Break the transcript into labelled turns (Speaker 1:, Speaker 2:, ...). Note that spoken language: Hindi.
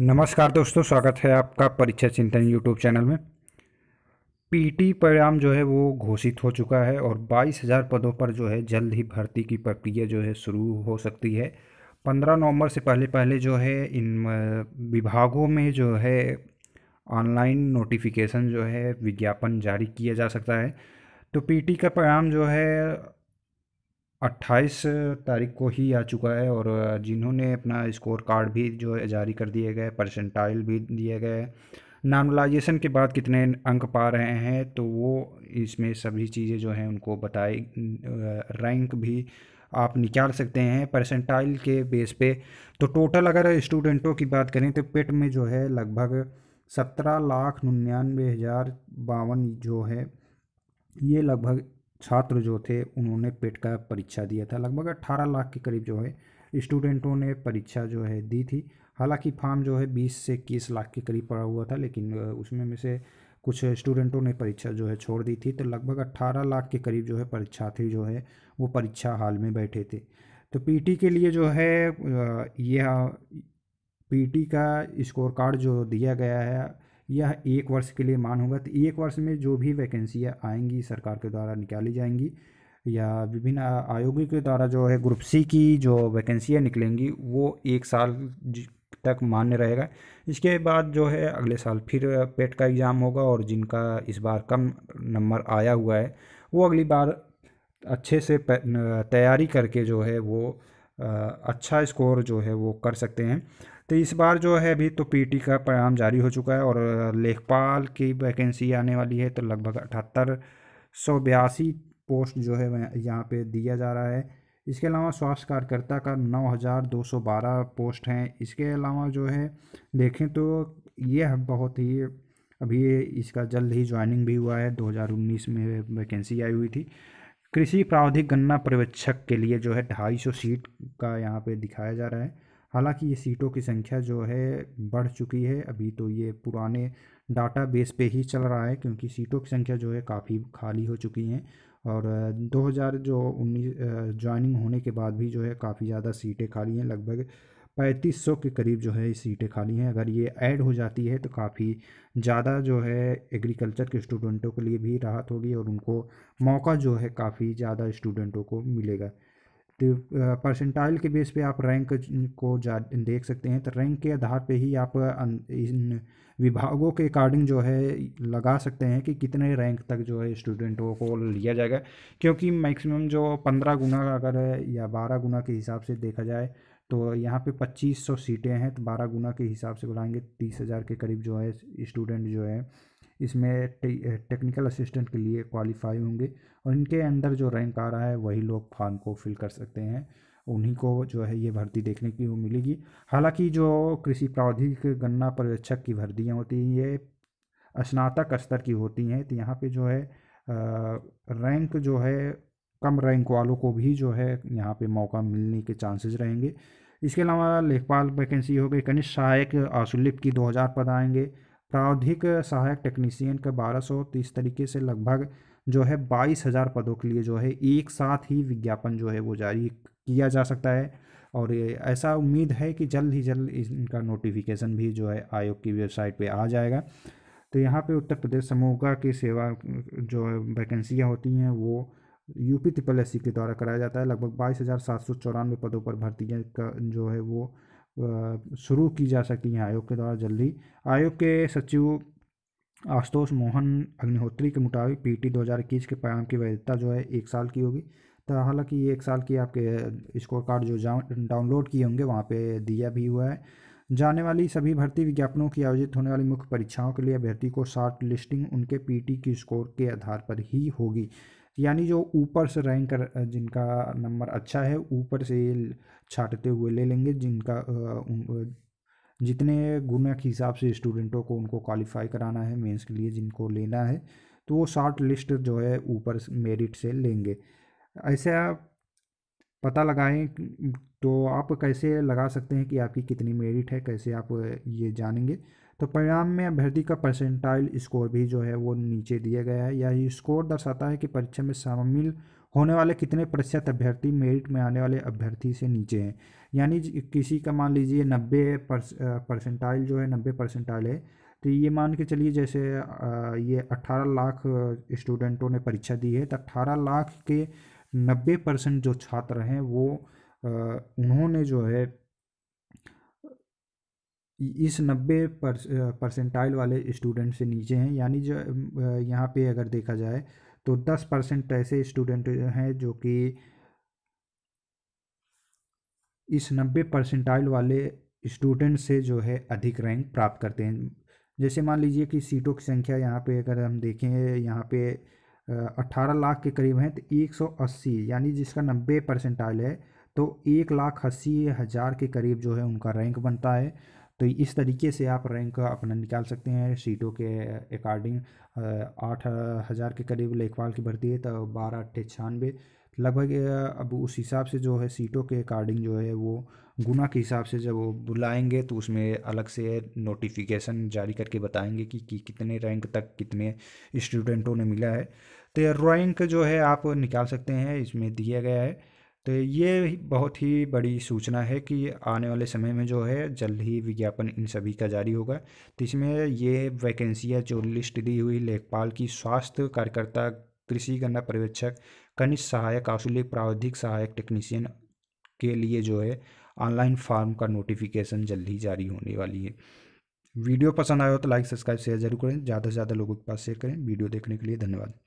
Speaker 1: नमस्कार दोस्तों स्वागत है आपका परीक्षा चिंतन यूट्यूब चैनल में पीटी परिणाम जो है वो घोषित हो चुका है और 22,000 पदों पर जो है जल्द ही भर्ती की प्रक्रिया जो है शुरू हो सकती है 15 नवंबर से पहले पहले जो है इन विभागों में जो है ऑनलाइन नोटिफिकेशन जो है विज्ञापन जारी किया जा सकता है तो पीटी का परिणाम जो है अट्ठाईस तारीख को ही आ चुका है और जिन्होंने अपना स्कोर कार्ड भी जो जारी कर दिए गए परसेंटाइल भी दिए गए नॉर्मलाइजेशन के बाद कितने अंक पा रहे हैं तो वो इसमें सभी चीज़ें जो हैं उनको बताए रैंक भी आप निकाल सकते हैं परसेंटाइल के बेस पे तो टोटल अगर स्टूडेंटों की बात करें तो पेट में जो है लगभग सत्रह लाख निन्यानवे हज़ार बावन जो है ये लगभग छात्र जो थे उन्होंने पेट का परीक्षा दिया था लगभग अट्ठारह लाख के करीब जो है स्टूडेंटों ने परीक्षा जो है दी थी हालांकि फार्म जो है बीस से इक्कीस लाख के करीब पड़ा हुआ था लेकिन उसमें में से कुछ स्टूडेंटों ने परीक्षा जो है छोड़ दी थी तो लगभग अट्ठारह लाख के करीब जो है परीक्षार्थी जो है वो परीक्षा हाल में बैठे थे तो पीटी के लिए जो है यह पीटी का स्कोर कार्ड जो दिया गया है यह एक वर्ष के लिए मान होगा तो एक वर्ष में जो भी वैकेंसियाँ आएंगी सरकार के द्वारा निकाली जाएंगी या विभिन्न आयोगों के द्वारा जो है ग्रुप सी की जो वैकेंसियाँ निकलेंगी वो एक साल तक मान्य रहेगा इसके बाद जो है अगले साल फिर पेट का एग्ज़ाम होगा और जिनका इस बार कम नंबर आया हुआ है वो अगली बार अच्छे से तैयारी करके जो है वो अच्छा स्कोर जो है वो कर सकते हैं तो इस बार जो है अभी तो पीटी का परिणाम जारी हो चुका है और लेखपाल की वैकेंसी आने वाली है तो लगभग अठहत्तर सौ बयासी पोस्ट जो है यहाँ पे दिया जा रहा है इसके अलावा स्वास्थ्य कार्यकर्ता का नौ हज़ार दो सौ बारह पोस्ट हैं इसके अलावा जो है देखें तो यह बहुत ही अभी इसका जल्द ही ज्वाइनिंग भी हुआ है दो में वैकेंसी आई हुई थी कृषि प्रावधिक गन्ना पर्यवेक्षक के लिए जो है ढाई सौ सीट का यहाँ पे दिखाया जा रहा है हालांकि ये सीटों की संख्या जो है बढ़ चुकी है अभी तो ये पुराने डाटा बेस पे ही चल रहा है क्योंकि सीटों की संख्या जो है काफ़ी खाली हो चुकी हैं और 2000 जो उन्नीस ज्वाइनिंग होने के बाद भी जो है काफ़ी ज़्यादा सीटें खाली हैं लगभग पैंतीस सौ के करीब जो है सीटें खाली हैं अगर ये ऐड हो जाती है तो काफ़ी ज़्यादा जो है एग्रीकल्चर के स्टूडेंटों के लिए भी राहत होगी और उनको मौका जो है काफ़ी ज़्यादा स्टूडेंटों को मिलेगा परसेंटाइल के बेस पे आप रैंक को जा देख सकते हैं तो रैंक के आधार पे ही आप इन विभागों के अकॉर्डिंग जो है लगा सकते हैं कि कितने रैंक तक जो है स्टूडेंटों को लिया जाएगा क्योंकि मैक्सिमम जो पंद्रह गुना अगर या बारह गुना के हिसाब से देखा जाए तो यहाँ पे पच्चीस सौ सीटें हैं तो बारह गुना के हिसाब से बुलाएंगे तीस हज़ार के करीब जो है स्टूडेंट जो है इसमें टे, टेक्निकल असिस्टेंट के लिए क्वालिफाई होंगे और इनके अंदर जो रैंक आ रहा है वही लोग फॉर्म को फिल कर सकते हैं उन्हीं को जो है ये भर्ती देखने की मिलेगी हालांकि जो कृषि प्रावधिक गन्ना पर्यवेक्षक की भर्तियाँ होती हैं ये स्नातक स्तर की होती हैं तो यहाँ पे जो है रैंक जो है कम रैंक वालों को भी जो है यहाँ पे मौका मिलने के चांसेस रहेंगे इसके अलावा लेखपाल वैकेंसी हो गई कनिष्ठ सहायक आशुलिप की 2000 पद आएंगे प्रावधिक सहायक टेक्नीशियन का बारह सौ तो इस तरीके से लगभग जो है बाईस हज़ार पदों के लिए जो है एक साथ ही विज्ञापन जो है वो जारी किया जा सकता है और ऐसा उम्मीद है कि जल्द ही जल्द इनका नोटिफिकेशन भी जो है आयोग की वेबसाइट पे आ जाएगा तो यहाँ पे उत्तर प्रदेश समूह की सेवा जो वैकेंसियाँ होती हैं वो यूपी ट्रिपल एस के द्वारा कराया जाता है लगभग बाईस हज़ार सात सौ चौरानवे पदों पर भर्तियाँ का जो है वो शुरू की जा सकती हैं आयोग के द्वारा जल्दी आयोग के सचिव आशुतोष मोहन अग्निहोत्री के मुताबिक पीटी 2021 के परिणाम की वैधता जो है एक साल की होगी तो हालांकि ये एक साल की आपके स्कोर कार्ड जो डाउनलोड किए होंगे वहाँ पे दिया भी हुआ है जाने वाली सभी भर्ती विज्ञापनों की आयोजित होने वाली मुख्य परीक्षाओं के लिए अभ्यर्थी को शार्ट लिस्टिंग उनके पीटी की स्कोर के आधार पर ही होगी यानी जो ऊपर से रैंक जिनका नंबर अच्छा है ऊपर से छाटते हुए ले लेंगे जिनका जितने गुना के हिसाब से स्टूडेंटों को उनको क्वालिफाई कराना है मेंस के लिए जिनको लेना है तो वो शॉर्ट लिस्ट जो है ऊपर मेरिट से लेंगे ऐसे आप पता लगाएं तो आप कैसे लगा सकते हैं कि आपकी कितनी मेरिट है कैसे आप ये जानेंगे तो परिणाम में अभ्यर्थी का परसेंटाइल स्कोर भी जो है वो नीचे दिया गया है यह स्कोर दर्शाता है कि परीक्षा में शामिल होने वाले कितने प्रतिशत अभ्यर्थी मेरिट में आने वाले अभ्यर्थी से नीचे हैं यानी किसी का मान लीजिए नब्बे परसेंटाइल जो है नब्बे परसेंटाइल है तो ये मान के चलिए जैसे ये अट्ठारह लाख स्टूडेंटों ने परीक्षा दी है तो अट्ठारह लाख के नब्बे परसेंट जो छात्र हैं वो उन्होंने जो है इस नब्बे परसेंटाइल वाले स्टूडेंट से नीचे हैं यानी जो यहाँ पे अगर देखा जाए तो दस परसेंट ऐसे स्टूडेंट हैं जो कि इस नब्बे परसेंटाइल वाले स्टूडेंट से जो है अधिक रैंक प्राप्त करते हैं जैसे मान लीजिए कि सीटों की संख्या यहाँ पे अगर हम देखें यहाँ पे अट्ठारह लाख के करीब हैं तो एक सौ अस्सी यानी जिसका नब्बे परसेंटाइल है तो एक लाख अस्सी हज़ार के करीब जो है उनका रैंक बनता है तो इस तरीके से आप रैंक अपना निकाल सकते हैं सीटों के अकॉर्डिंग आठ हज़ार के करीब लेखपाल की भर्ती है तो बारह अट्ठे छियानवे लगभग अब उस हिसाब से जो है सीटों के अकॉर्डिंग जो है वो गुना के हिसाब से जब वो बुलाएंगे तो उसमें अलग से नोटिफिकेशन जारी करके बताएंगे कि, कि कितने रैंक तक कितने स्टूडेंटों ने मिला है तो रैंक जो है आप निकाल सकते हैं इसमें दिया गया है तो ये बहुत ही बड़ी सूचना है कि आने वाले समय में जो है जल्द ही विज्ञापन इन सभी का जारी होगा तो इसमें ये वैकेंसियाँ जो लिस्ट दी हुई लेखपाल की स्वास्थ्य कार्यकर्ता कृषि गन्ना पर्यवेक्षक कनिष्ठ सहायक आशुलिक प्रावधिक सहायक टेक्नीशियन के लिए जो है ऑनलाइन फॉर्म का नोटिफिकेशन जल्द ही जारी होने वाली है वीडियो पसंद आया हो तो लाइक सब्सक्राइब शेयर जरूर करें ज़्यादा से ज़्यादा लोगों के पास शेयर करें वीडियो देखने के लिए धन्यवाद